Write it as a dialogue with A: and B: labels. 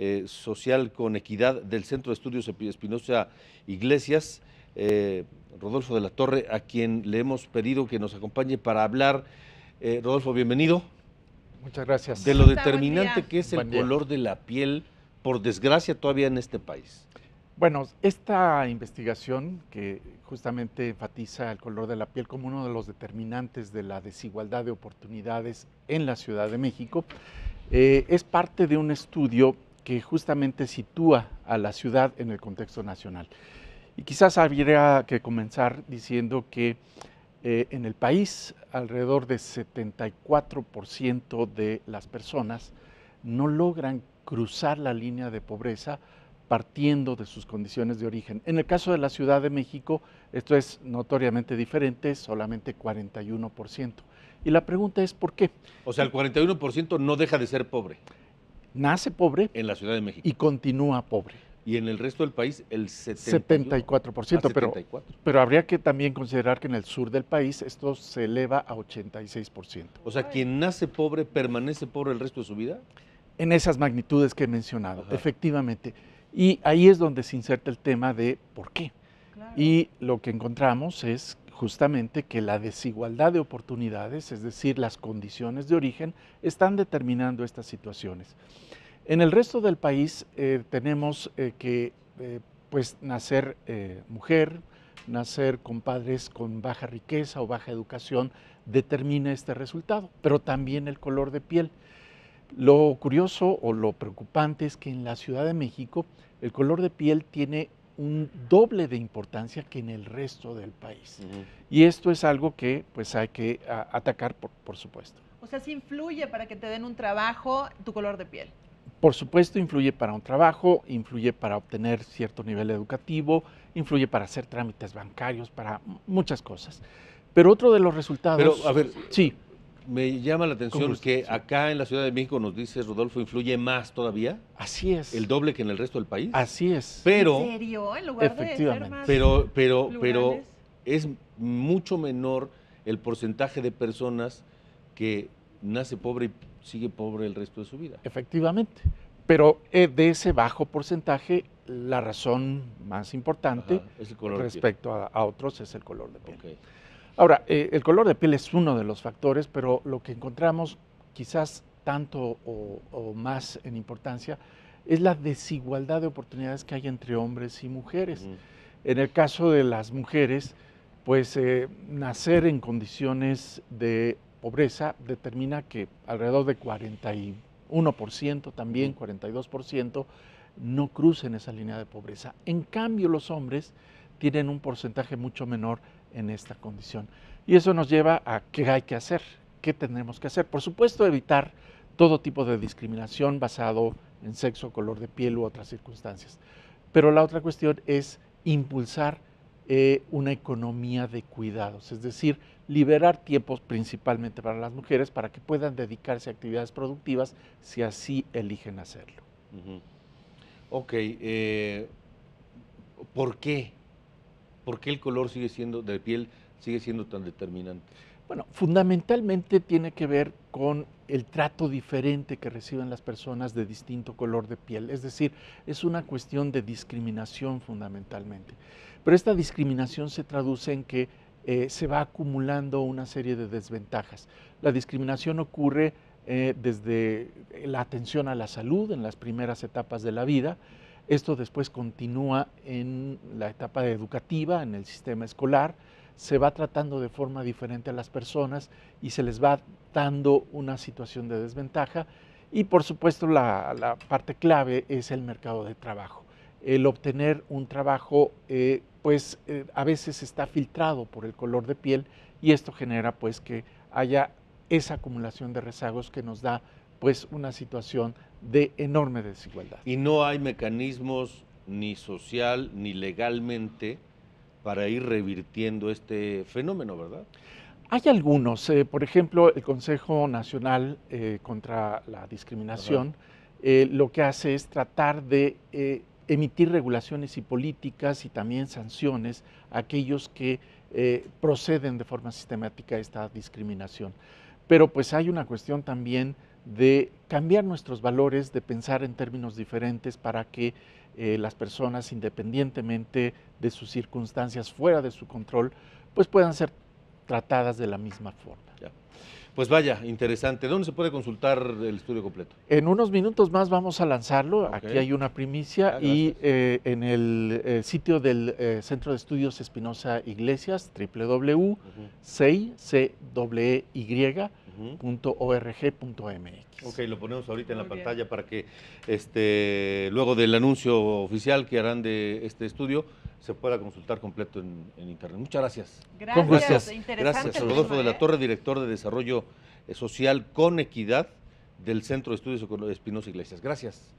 A: Eh, social con Equidad del Centro de Estudios Espinosa Iglesias, eh, Rodolfo de la Torre, a quien le hemos pedido que nos acompañe para hablar. Eh, Rodolfo, bienvenido.
B: Muchas gracias. De lo determinante que es el color
A: de la piel, por desgracia, todavía en este país.
B: Bueno, esta investigación que justamente enfatiza el color de la piel como uno de los determinantes de la desigualdad de oportunidades en la Ciudad de México es parte de un estudio que justamente sitúa a la ciudad en el contexto nacional. Y quizás habría que comenzar diciendo que eh, en el país alrededor de 74% de las personas no logran cruzar la línea de pobreza partiendo de sus condiciones de origen. En el caso de la Ciudad de México, esto es notoriamente diferente, solamente 41%. Y la pregunta es, ¿por qué?
A: O sea, el 41% no deja de ser pobre
B: nace pobre.
A: En la Ciudad de México.
B: Y continúa pobre.
A: Y en el resto del país el 74%. pero,
B: pero habría que también considerar que en el sur del país esto se eleva a 86%. O sea, quien nace pobre permanece pobre el resto de su vida. En esas magnitudes que he mencionado, efectivamente. Y ahí es donde se inserta el tema de por qué. Y lo que encontramos es justamente que la desigualdad de oportunidades, es decir, las condiciones de origen, están determinando estas situaciones. En el resto del país eh, tenemos eh, que eh, pues, nacer mujer, nacer con padres con baja riqueza o baja educación determina este resultado, pero también el color de piel. Lo curioso o lo preocupante es que en la Ciudad de México el color de piel tiene un doble de importancia que en el resto del país. Y esto es algo que pues hay que atacar, por, supuesto. O sea, si influye para que te den un trabajo tu color de piel? Por supuesto, influye para un trabajo, influye para obtener cierto nivel educativo, influye para hacer trámites bancarios, para muchas cosas. Pero otro de los resultados... a ver, sí
A: me llama la atención que acá en la Ciudad de México, nos dice Rodolfo, influye más todavía. Así es. El doble que en el resto del país. Así es. Pero, ¿En
B: serio? En lugar de ser más pero, pero, pero
A: es mucho menor el porcentaje de personas
B: que nace pobre y sigue pobre el resto de su vida. Efectivamente. Pero eh, de ese bajo porcentaje, la razón más importante respecto a, otros es el color de piel. Ahora, eh, el color de piel es uno de los factores, pero lo que encontramos quizás tanto o, más en importancia es la desigualdad de oportunidades que hay entre hombres y mujeres. En el caso de las mujeres, pues eh, nacer en condiciones de pobreza determina que alrededor de 41%, también 42%, no crucen esa línea de pobreza. En cambio, los hombres tienen un porcentaje mucho menor en esta condición. Y eso nos lleva a qué hay que hacer, qué tenemos que hacer. Por supuesto, evitar todo tipo de discriminación basado en sexo, color de piel u otras circunstancias. Pero la otra cuestión es impulsar eh, una economía de cuidados, es decir, liberar tiempos principalmente para las mujeres para que puedan dedicarse a actividades productivas si así eligen hacerlo.
A: Ok, eh, ¿por qué ¿por qué el color sigue siendo, de piel sigue siendo tan determinante?
B: Bueno, fundamentalmente tiene que ver con el trato diferente que reciben las personas de distinto color de piel. Es decir, es una cuestión de discriminación fundamentalmente. Pero esta discriminación se traduce en que eh, se va acumulando una serie de desventajas. La discriminación ocurre eh, desde la atención a la salud en las primeras etapas de la vida, esto después continúa en la etapa educativa, en el sistema escolar, se va tratando de forma diferente a las personas y se les va dando una situación de desventaja. Y por supuesto la, parte clave es el mercado de trabajo. El obtener un trabajo eh, pues eh, a veces está filtrado por el color de piel y esto genera pues que haya esa acumulación de rezagos que nos da pues una situación de enorme desigualdad.
A: Y no hay mecanismos ni social ni legalmente para ir revirtiendo este fenómeno, ¿verdad?
B: Hay algunos, eh, por ejemplo, el Consejo Nacional eh, contra la Discriminación eh, lo que hace es tratar de emitir regulaciones y políticas y también sanciones a aquellos que proceden de forma sistemática a esta discriminación. Pero pues hay una cuestión también de cambiar nuestros valores, de pensar en términos diferentes para que eh, las personas, independientemente de sus circunstancias fuera de su control, pues puedan ser tratadas de la misma forma.
A: Pues vaya, interesante. ¿Dónde se puede consultar el estudio completo?
B: En unos minutos más vamos a lanzarlo. Aquí hay una primicia ah, y eh, en el eh, sitio del Centro de Estudios Espinosa Iglesias, C .org.mx. Ok, lo ponemos
A: ahorita en la pantalla para que este, luego del anuncio oficial que harán de este estudio se pueda consultar completo en, internet. Muchas gracias. Gracias, gracias. gracias. Rodolfo de la ¿eh? Torre, director de Desarrollo eh, Social con Equidad del Centro de Estudios Espinosa Iglesias. Gracias.